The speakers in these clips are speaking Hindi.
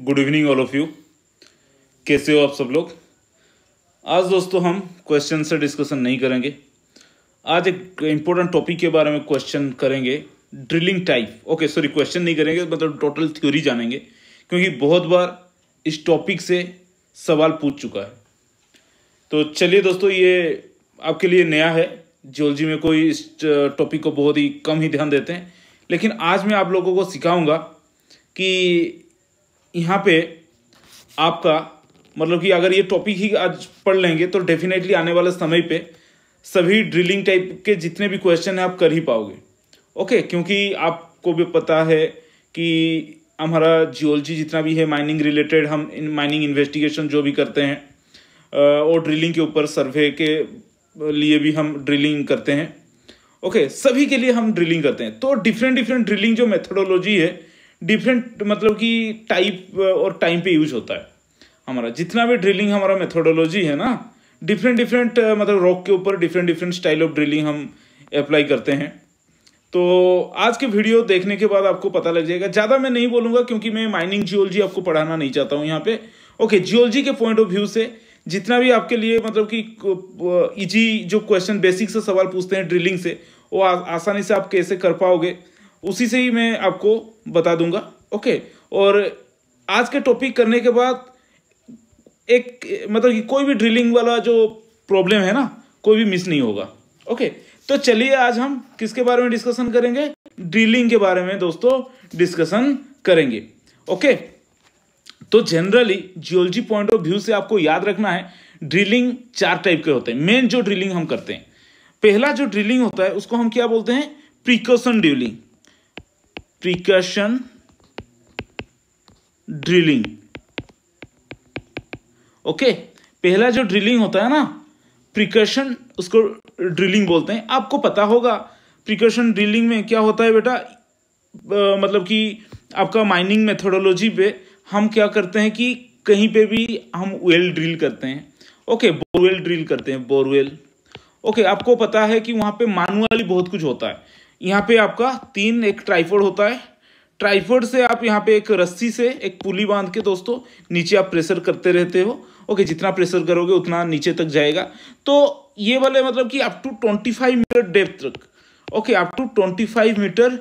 good evening all of you कैसे हो आप सब लोग आज दोस्तों हम क्वेश्चन से डिस्कशन नहीं करेंगे आज एक इम्पोर्टेंट टॉपिक के बारे में क्वेश्चन करेंगे drilling type okay sorry question नहीं करेंगे मतलब टोटल थ्योरी जानेंगे क्योंकि बहुत बार इस टॉपिक से सवाल पूछ चुका है तो चलिए दोस्तों ये आपके लिए नया है जियोलॉजी में कोई इस टॉपिक को बहुत ही कम ही ध्यान देते हैं लेकिन आज मैं आप लोगों को सिखाऊंगा कि यहाँ पे आपका मतलब कि अगर ये टॉपिक ही आज पढ़ लेंगे तो डेफिनेटली आने वाले समय पे सभी ड्रिलिंग टाइप के जितने भी क्वेश्चन हैं आप कर ही पाओगे ओके क्योंकि आपको भी पता है कि हमारा जियोलॉजी जितना भी है माइनिंग रिलेटेड हम इन माइनिंग इन्वेस्टिगेशन जो भी करते हैं और ड्रिलिंग के ऊपर सर्वे के लिए भी हम ड्रिलिंग करते हैं ओके सभी के लिए हम ड्रिलिंग करते हैं तो डिफरेंट डिफरेंट ड्रिलिंग जो मेथडोलॉजी है डिफरेंट मतलब कि टाइप uh, और टाइम पे यूज होता है हमारा जितना भी ड्रिलिंग हमारा मेथोडोलॉजी है ना डिफरेंट डिफरेंट uh, मतलब रॉक के ऊपर different different style of drilling हम अप्लाई करते हैं तो आज के वीडियो देखने के बाद आपको पता लग जाएगा ज़्यादा मैं नहीं बोलूँगा क्योंकि मैं माइनिंग जियोलॉजी आपको पढ़ाना नहीं चाहता हूँ यहाँ पे ओके जियोलॉजी के पॉइंट ऑफ व्यू से जितना भी आपके लिए मतलब कि इजी uh, जो क्वेश्चन बेसिक से सवाल पूछते हैं ड्रिलिंग से वो आ, आसानी से आप कैसे कर पाओगे उसी से ही मैं आपको बता दूंगा ओके और आज के टॉपिक करने के बाद एक मतलब कि कोई भी ड्रिलिंग वाला जो प्रॉब्लम है ना कोई भी मिस नहीं होगा ओके तो चलिए आज हम किसके बारे में डिस्कशन करेंगे ड्रिलिंग के बारे में दोस्तों डिस्कशन करेंगे ओके तो generally geology point of view से आपको याद रखना है ड्रिलिंग चार टाइप के होते हैं मेन जो ड्रिलिंग हम करते हैं पहला जो ड्रिलिंग होता है उसको हम क्या बोलते हैं percussion drilling percussion drilling okay पहला जो ड्रिलिंग होता है ना प्रिकॉशन उसको ड्रिलिंग बोलते हैं आपको पता होगा प्रिकॉशन ड्रिलिंग में क्या होता है बेटा मतलब कि आपका माइनिंग मेथोडोलॉजी पे हम क्या करते हैं कि कहीं पे भी हम वेल ड्रिल करते हैं ओके बोरवेल ड्रिल करते हैं बोरवेल ओके आपको पता है कि वहां पे मानुअली बहुत कुछ होता है यहाँ पे आपका तीन एक ट्राइफोड होता है ट्राइफोड से आप यहाँ पे एक रस्सी से एक पुली बांध के दोस्तों नीचे आप प्रेशर करते रहते हो ओके जितना प्रेशर करोगे उतना नीचे तक जाएगा तो ये वाले मतलब कि up to twenty five metre depth तक okay up to twenty five metre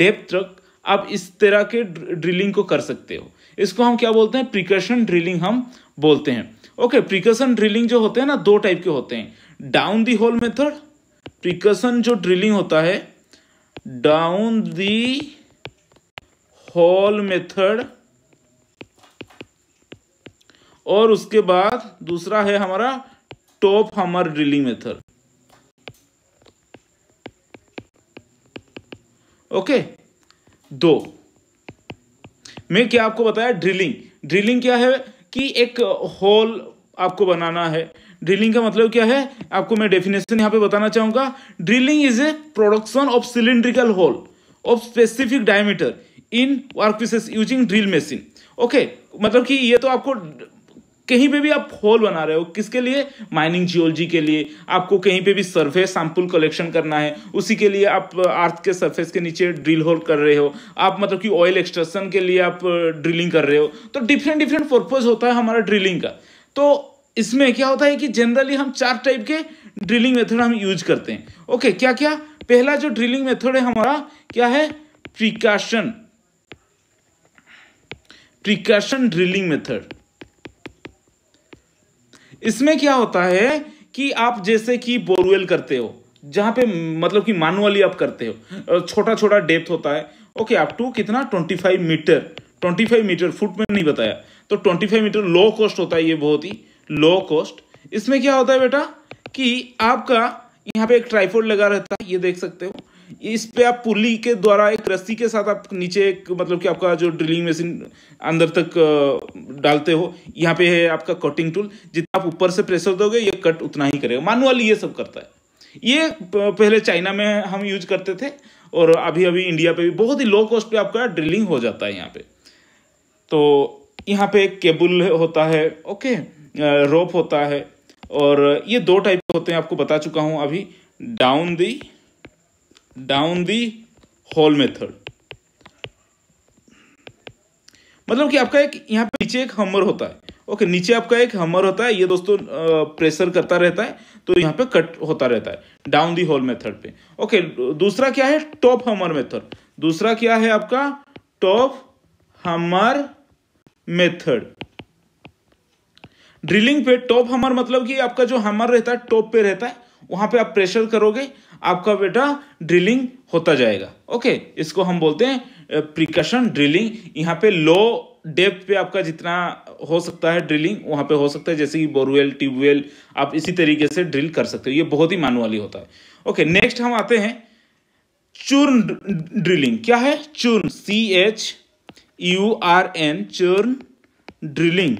depth तक आप इस तरह के ड्रिलिंग को कर सकते हो इसको हम क्या बोलते हैं प्रिकॉशन ड्रिलिंग हम बोलते हैं ओके प्रिकॉशन ड्रिलिंग जो होते हैं ना दो टाइप के होते हैं down the hole method percussion जो ड्रिलिंग होता है डाउन दी होल मेथड और उसके बाद दूसरा है हमारा टॉप हमर ड्रिलिंग मेथड ओके दो मैं क्या आपको बताया ड्रिलिंग ड्रिलिंग क्या है कि एक होल आपको बनाना है ड्रिलिंग का मतलब क्या है आपको मैं डेफिनेशन यहाँ पे बताना चाहूंगा drilling is a production of cylindrical hole of specific diameter in work pieces using drill machine okay मतलब कि ये तो आपको कहीं पे भी आप होल बना रहे हो किसके लिए माइनिंग जियोलॉजी के लिए आपको कहीं पे भी सर्फेस सैंपल कलेक्शन करना है उसी के लिए आप अर्थ के सरफेस के नीचे ड्रिल होल कर रहे हो आप मतलब कि ऑयल एक्सट्रक्शन के लिए आप ड्रिलिंग कर रहे हो तो डिफरेंट डिफरेंट पर्पज होता है हमारा ड्रिलिंग का तो इसमें क्या होता है कि जनरली हम चार टाइप के ड्रिलिंग मेथड हम यूज करते हैं ओके क्या क्या पहला जो ड्रिलिंग मेथड है हमारा क्या है प्रिकॉशन प्रिकॉशन ड्रिलिंग मेथड इसमें क्या होता है कि आप जैसे कि बोरवेल करते हो जहां पे मतलब कि मानुअली आप करते हो छोटा छोटा डेप्थ होता है ओके आप टू कितना 25 मीटर 25 मीटर फुट में नहीं बताया तो 25 मीटर लो कॉस्ट होता है ये बहुत ही लो कॉस्ट इसमें क्या होता है बेटा कि आपका यहाँ पे एक ट्राईफोड लगा रहता है ये देख सकते हो इस पे आप पुली के द्वारा एक रस्सी के साथ आप नीचे एक मतलब कि आपका जो ड्रिलिंग मशीन अंदर तक डालते हो यहाँ पे है आपका कटिंग टूल जितना आप ऊपर से प्रेशर दोगे ये कट उतना ही करेगा मानुअली ये सब करता है ये पहले चाइना में हम यूज करते थे और अभी अभी इंडिया पे भी बहुत ही लो कॉस्ट पे आपका ड्रिलिंग हो जाता है यहाँ पे तो यहाँ पे एक केबल होता है ओके रोप होता है और ये दो टाइप होते हैं आपको बता चुका हूं अभी down the down the hole method मतलब कि आपका एक यहाँ पे नीचे एक हमर होता है ओके नीचे आपका एक हमर होता है ये दोस्तों प्रेशर करता रहता है तो यहाँ पे कट होता रहता है डाउन दी होल मेथड पे ओके दूसरा क्या है टॉप हमर मेथड दूसरा क्या है आपका टॉप हमर मेथड ड्रिलिंग पे टॉप हमर मतलब कि आपका जो हमर रहता है टॉप पे रहता है वहां पे आप प्रेशर करोगे आपका बेटा ड्रिलिंग होता जाएगा ओके इसको हम बोलते हैं प्रिकॉशन ड्रिलिंग यहाँ पे लो डेप्थ पे आपका जितना हो सकता है ड्रिलिंग वहां पे हो सकता है जैसे कि बोरवेल ट्यूबवेल आप इसी तरीके से ड्रिल कर सकते हो ये बहुत ही मानुअली होता है ओके नेक्स्ट हम आते हैं चूर्ण ड्रिलिंग क्या है churn C H U R N churn drilling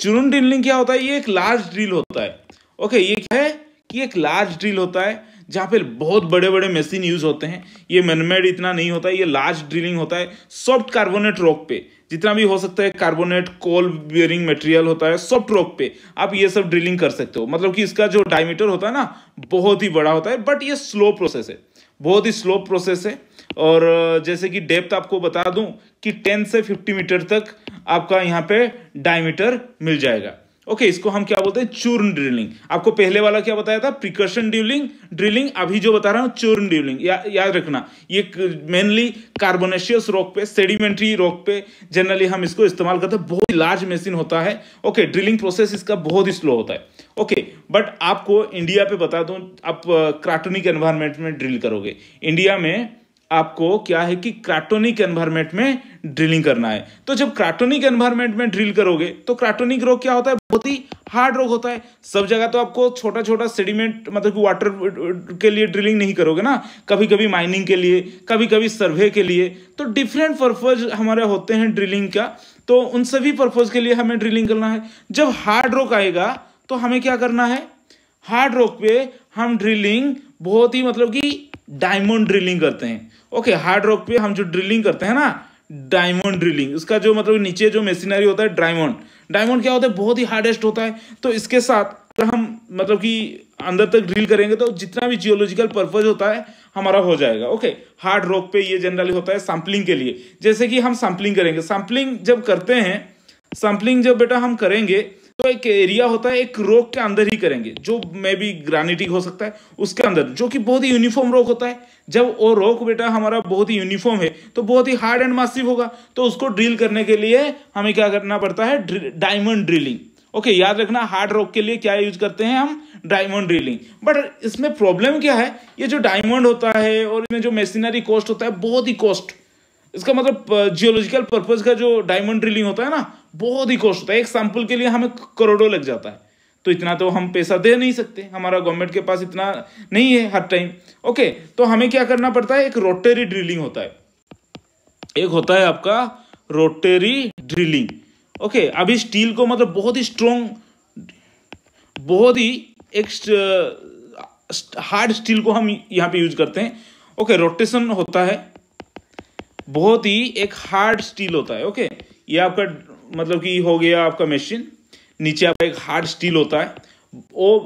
churn drilling क्या होता है ये एक लार्ज ड्रिल होता है ओके ये क्या है कि एक लार्ज ड्रिल होता है जहाँ पे बहुत बड़े बड़े मशीन यूज होते हैं ये मनमेड इतना नहीं होता है ये लार्ज ड्रिलिंग होता है सॉफ्ट कार्बोनेट रॉक पे जितना भी हो सकता है कार्बोनेट कोल बियरिंग मटेरियल होता है सॉफ्ट रॉक पे आप ये सब ड्रिलिंग कर सकते हो मतलब कि इसका जो डायमीटर होता है ना बहुत ही बड़ा होता है बट ये स्लो प्रोसेस है बहुत ही स्लो प्रोसेस है और जैसे कि डेप्थ आपको बता दूं कि 10 से 50 मीटर तक आपका यहाँ पे डायमीटर मिल जाएगा ओके इसको हम क्या बोलते हैं चूर्ण ड्रिलिंग आपको पहले वाला क्या बताया था प्रिकॉशन ड्रिलिंग ड्रिलिंग अभी जो बता रहा हूं चूर्ण ड्रिलिंग या, याद रखना ये मेनली कार्बोनेशियस रॉक पे सेडिमेंट्री रॉक पे जनरली हम इसको इस्तेमाल करते हैं बहुत लार्ज मशीन होता है ओके ड्रिलिंग प्रोसेस इसका बहुत ही स्लो होता है ओके बट आपको इंडिया पे बता दूं आप क्राटोनिक एनवायरमेंट में ड्रिल करोगे इंडिया में आपको क्या है कि क्राटोनिक एनवायरमेंट में ड्रिलिंग करना है तो जब क्राटोनिक एनवायरमेंट में ड्रिल करोगे तो क्राटोनिक रोग क्या होता है बहुत ही हार्ड रोग होता है सब जगह तो आपको छोटा छोटा सेडिमेंट मतलब कि वाटर uh, के लिए ड्रिलिंग नहीं करोगे ना कभी कभी माइनिंग के लिए कभी कभी सर्वे के लिए तो डिफरेंट पर्पज हमारे होते हैं ड्रिलिंग का तो उन सभी पर्पज के लिए हमें ड्रिलिंग करना है जब हार्ड रोग आएगा तो हमें क्या करना है हार्ड रोक पे हम ड्रिलिंग बहुत ही मतलब कि डायमंड ड्रिलिंग करते हैं ओके हार्ड रॉक पे हम जो ड्रिलिंग करते हैं ना डायमंड ड्रिलिंग उसका जो मतलब नीचे जो मशीनरी होता है डायमंड डायमंड क्या होता है बहुत ही हार्डेस्ट होता है तो इसके साथ अगर हम मतलब कि अंदर तक ड्रिल करेंगे तो जितना भी जियोलॉजिकल पर्पज होता है हमारा हो जाएगा ओके हार्ड रॉक पे ये जनरली होता है सैम्पलिंग के लिए जैसे कि हम सैम्पलिंग करेंगे सैम्पलिंग जब करते हैं सैम्पलिंग जब बेटा हम करेंगे तो एक एरिया होता है एक रोक के अंदर ही करेंगे जो मे बी ग्रानिटिक हो सकता है उसके अंदर जो कि बहुत ही यूनिफॉर्म रोक होता है जब वो रोक बेटा हमारा बहुत ही यूनिफॉर्म है तो बहुत ही हार्ड एंड मासिव होगा तो उसको ड्रिल करने के लिए हमें क्या करना पड़ता है डायमंड ड्रिलिंग ओके याद रखना हार्ड रॉक के लिए क्या यूज करते हैं हम डायमंड ड्रिलिंग बट इसमें प्रॉब्लम क्या है ये जो डायमंड होता है और इसमें जो मशीनरी कॉस्ट होता है बहुत ही कॉस्ट इसका मतलब जियोलॉजिकल uh, पर्पज का जो डायमंड ड्रिलिंग होता है ना बहुत ही कॉस्ट होता है एक सैंपल के लिए हमें करोड़ों लग जाता है तो इतना तो हम पैसा दे नहीं सकते हमारा गवर्नमेंट के पास इतना नहीं है हर टाइम ओके तो हमें क्या करना पड़ता है एक रोटेरी ड्रिलिंग होता है एक होता है आपका रोटेरी ड्रिलिंग ओके अभी स्टील को मतलब बहुत ही स्ट्रोंग बहुत ही एक हार्ड स्टील को हम यहाँ पे यूज करते हैं ओके रोटेशन होता है बहुत ही एक हार्ड स्टील होता है ओके ये आपका मतलब कि हो गया आपका मशीन नीचे आपका एक हार्ड स्टील होता है वो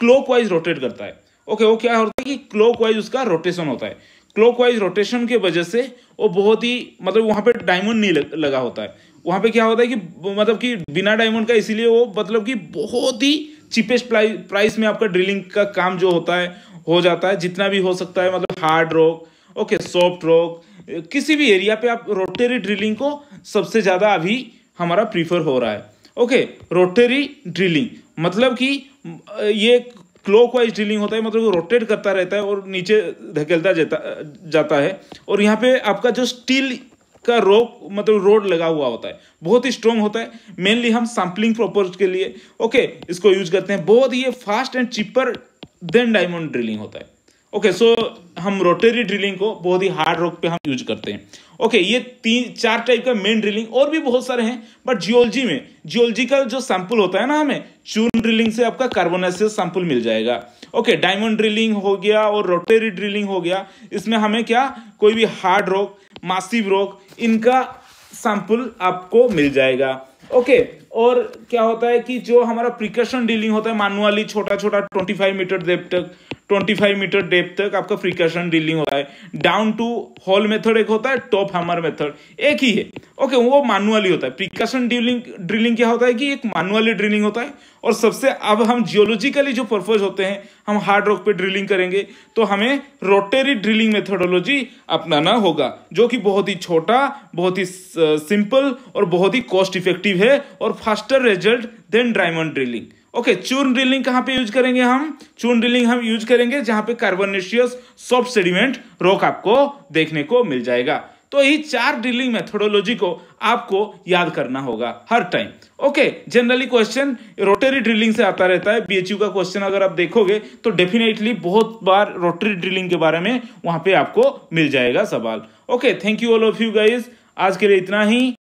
क्लॉक वाइज रोटेट करता है ओके वो क्या होता है कि क्लॉक वाइज उसका रोटेशन होता है क्लॉक रोटेशन के वजह से वो बहुत ही मतलब वहाँ पे डायमंड नहीं लगा होता है वहाँ पे क्या होता है कि मतलब कि बिना डायमंड का इसीलिए वो मतलब कि बहुत ही चीपेस्ट प्राइस में आपका ड्रिलिंग का काम जो होता है हो जाता है जितना भी हो सकता है मतलब hard rock okay soft rock किसी भी एरिया पे आप रोटेरी ड्रिलिंग को सबसे ज़्यादा अभी हमारा प्रीफर हो रहा है ओके रोटेरी ड्रिलिंग मतलब कि ये क्लॉक वाइज ड्रिलिंग होता है मतलब रोटेट करता रहता है और नीचे धकेलता जाता जाता है और यहाँ पे आपका जो स्टील का रोक मतलब रोड लगा हुआ होता है बहुत ही स्ट्रॉन्ग होता है मेनली हम सैम्पलिंग प्रॉपर्स के लिए ओके इसको यूज करते हैं बहुत ही fast and cheaper than diamond drilling होता है ओके सो हम रोटरी ड्रिलिंग को बहुत ही हार्ड रॉक पे हम यूज करते हैं ओके okay, ये तीन चार टाइप का मेन ड्रिलिंग और भी बहुत सारे हैं बट जियोलॉजी में जियोलॉजी का जो सैंपल होता है ना हमें चून ड्रिलिंग से आपका कार्बोनासियस सैंपल मिल जाएगा ओके डायमंड ड्रिलिंग हो गया और रोटेरी ड्रिलिंग हो गया इसमें हमें क्या कोई भी हार्ड रॉक मासिव रॉक इनका सैंपल आपको मिल जाएगा ओके okay, और क्या होता है कि जो हमारा प्रिकॉशन ड्रिलिंग होता है मानुअली छोटा छोटा ट्वेंटी फाइव मीटर डेप्थ तक 25 मीटर डेप तक आपका फ्रिकशन ड्रिलिंग होता है डाउन टू हॉल मेथड एक होता है टॉप हैमर मेथड एक ही है ओके वो मानुअली होता है प्रिकॉशन ड्रिलिंग ड्रिलिंग क्या होता है कि एक मानुअली ड्रिलिंग होता है और सबसे अब हम जियोलॉजिकली जो पर्पज होते हैं हम हार्ड रॉक पे ड्रिलिंग करेंगे तो हमें रोटेरी ड्रिलिंग मेथडोलॉजी अपनाना होगा जो कि बहुत ही छोटा बहुत ही सिंपल और बहुत ही कॉस्ट इफेक्टिव है और faster result than diamond drilling okay churn drilling कहां पे यूज करेंगे हम चून ड्रिलिंग हम यूज करेंगे जहां पे कार्बोनेशियस सॉफ्ट सेडिमेंट रॉक आपको देखने को मिल जाएगा तो यही चार ड्रिलिंग मेथोडोलॉजी को आपको याद करना होगा हर time okay generally question rotary drilling से आता रहता है बीएचयू का क्वेश्चन अगर आप देखोगे तो डेफिनेटली बहुत बार रोटरी ड्रिलिंग के बारे में वहां पे आपको मिल जाएगा सवाल okay thank you all of you guys आज के लिए इतना ही